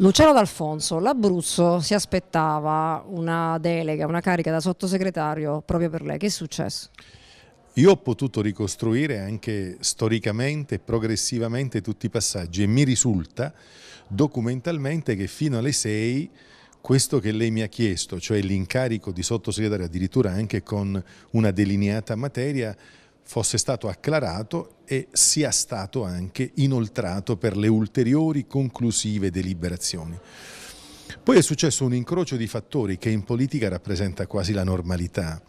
Luciano D'Alfonso, l'Abruzzo si aspettava una delega, una carica da sottosegretario proprio per lei. Che è successo? Io ho potuto ricostruire anche storicamente e progressivamente tutti i passaggi e mi risulta documentalmente che fino alle 6 questo che lei mi ha chiesto, cioè l'incarico di sottosegretario addirittura anche con una delineata materia, fosse stato acclarato e sia stato anche inoltrato per le ulteriori conclusive deliberazioni. Poi è successo un incrocio di fattori che in politica rappresenta quasi la normalità.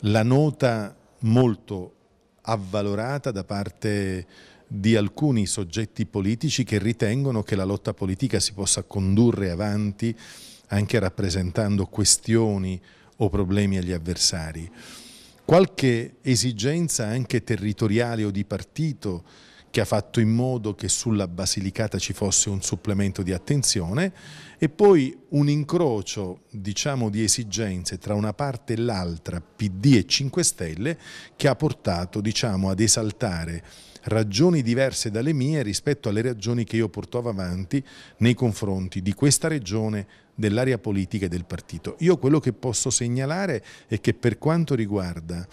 La nota molto avvalorata da parte di alcuni soggetti politici che ritengono che la lotta politica si possa condurre avanti anche rappresentando questioni o problemi agli avversari qualche esigenza anche territoriale o di partito che ha fatto in modo che sulla Basilicata ci fosse un supplemento di attenzione e poi un incrocio diciamo, di esigenze tra una parte e l'altra PD e 5 Stelle che ha portato diciamo, ad esaltare ragioni diverse dalle mie rispetto alle ragioni che io portavo avanti nei confronti di questa regione, dell'area politica e del partito. Io quello che posso segnalare è che per quanto riguarda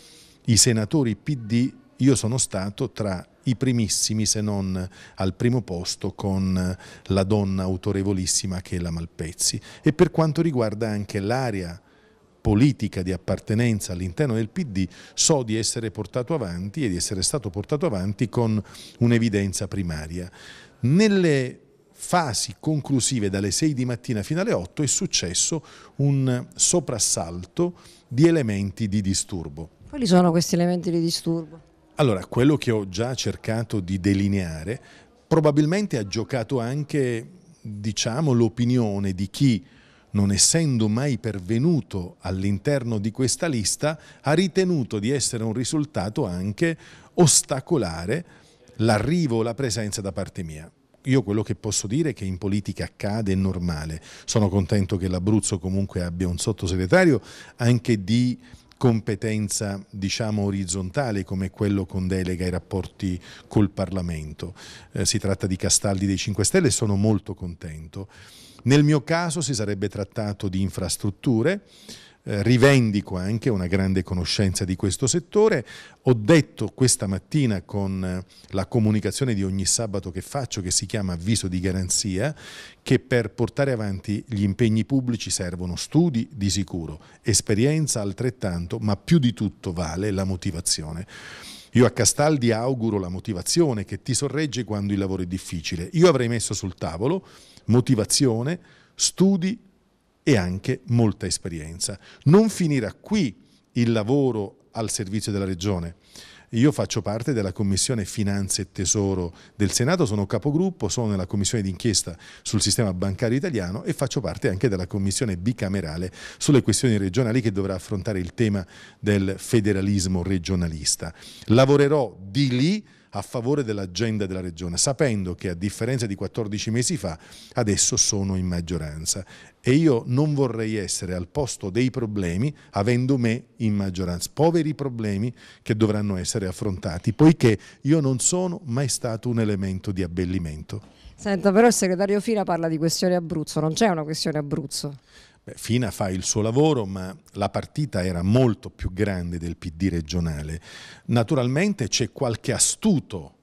i senatori PD io sono stato tra i primissimi se non al primo posto con la donna autorevolissima che è la Malpezzi e per quanto riguarda anche l'area politica di appartenenza all'interno del PD so di essere portato avanti e di essere stato portato avanti con un'evidenza primaria. Nelle fasi conclusive dalle 6 di mattina fino alle 8 è successo un soprassalto di elementi di disturbo. Quali sono questi elementi di disturbo? Allora, quello che ho già cercato di delineare probabilmente ha giocato anche, diciamo, l'opinione di chi non essendo mai pervenuto all'interno di questa lista, ha ritenuto di essere un risultato anche ostacolare l'arrivo o la presenza da parte mia. Io quello che posso dire è che in politica accade, è normale. Sono contento che l'Abruzzo comunque abbia un sottosegretario anche di competenza diciamo orizzontale come quello con delega ai rapporti col Parlamento. Eh, si tratta di Castaldi dei 5 Stelle e sono molto contento. Nel mio caso si sarebbe trattato di infrastrutture, eh, rivendico anche una grande conoscenza di questo settore. Ho detto questa mattina con eh, la comunicazione di ogni sabato che faccio, che si chiama avviso di garanzia, che per portare avanti gli impegni pubblici servono studi di sicuro, esperienza altrettanto, ma più di tutto vale la motivazione. Io a Castaldi auguro la motivazione che ti sorregge quando il lavoro è difficile. Io avrei messo sul tavolo motivazione, studi, e anche molta esperienza. Non finirà qui il lavoro al servizio della Regione. Io faccio parte della Commissione Finanze e Tesoro del Senato, sono capogruppo, sono nella Commissione d'inchiesta sul sistema bancario italiano e faccio parte anche della Commissione bicamerale sulle questioni regionali che dovrà affrontare il tema del federalismo regionalista. Lavorerò di lì a favore dell'agenda della Regione, sapendo che a differenza di 14 mesi fa adesso sono in maggioranza e io non vorrei essere al posto dei problemi avendo me in maggioranza, poveri problemi che dovranno essere affrontati, poiché io non sono mai stato un elemento di abbellimento. Senta, però il segretario Fila parla di questione Abruzzo, non c'è una questione Abruzzo. Fina fa il suo lavoro, ma la partita era molto più grande del PD regionale. Naturalmente c'è qualche astuto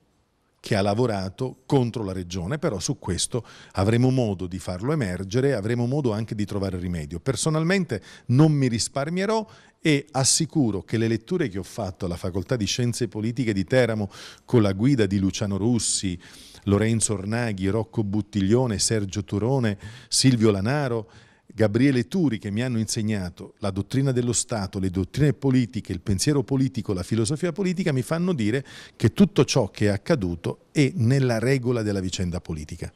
che ha lavorato contro la regione, però su questo avremo modo di farlo emergere, avremo modo anche di trovare rimedio. Personalmente non mi risparmierò e assicuro che le letture che ho fatto alla Facoltà di Scienze Politiche di Teramo con la guida di Luciano Russi, Lorenzo Ornaghi, Rocco Buttiglione, Sergio Turone, Silvio Lanaro Gabriele Turi che mi hanno insegnato la dottrina dello Stato, le dottrine politiche, il pensiero politico, la filosofia politica, mi fanno dire che tutto ciò che è accaduto è nella regola della vicenda politica.